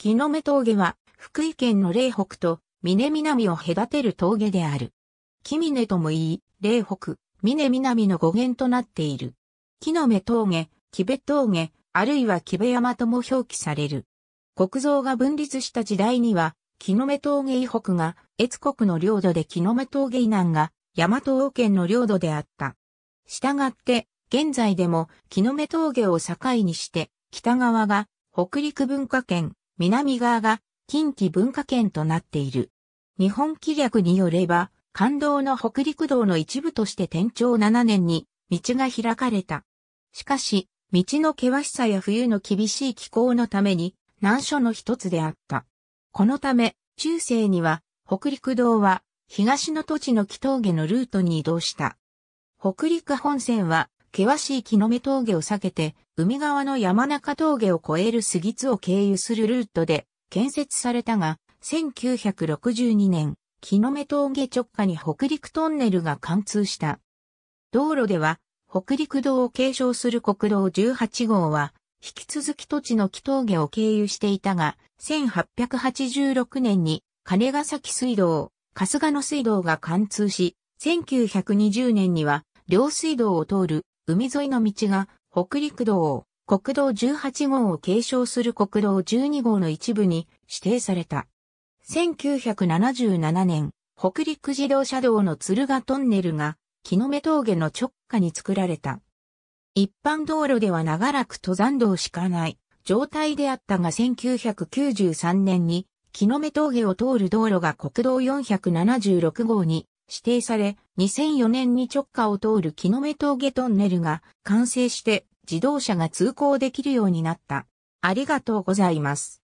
木の目峠は、福井県の霊北と、峰南を隔てる峠である。木峰とも言い、霊北、峰南の語源となっている。木の目峠、木部峠、あるいは木部山とも表記される。国造が分立した時代には、木の目峠以北が、越国の領土で木の目峠以南が、大和王権の領土であった。したがって、現在でも木の目峠を境にして、北側が北陸文化圏、南側が近畿文化圏となっている。日本気。略によれば、感動の北陸道の一部として天長7年に道が開かれた。しかし、道の険しさや冬の厳しい気候のために難所の一つであった。このため、中世には北陸道は東の土地の木峠のルートに移動した。北陸本線は険しい木の目峠を避けて、海側の山中峠を越える杉津を経由するルートで建設されたが、1962年、木の目峠直下に北陸トンネルが貫通した。道路では、北陸道を継承する国道18号は、引き続き土地の木峠を経由していたが、1886年に金ヶ崎水道、春日野水道が貫通し、1920年には両水道を通る海沿いの道が北陸道、国道18号を継承する国道12号の一部に指定された。1977年、北陸自動車道の鶴ヶトンネルが、木の目峠の直下に作られた。一般道路では長らく登山道しかない状態であったが1993年に木の目峠を通る道路が国道476号に指定され、2004年に直下を通る木の目峠トンネルが完成して自動車が通行できるようになった。ありがとうございます。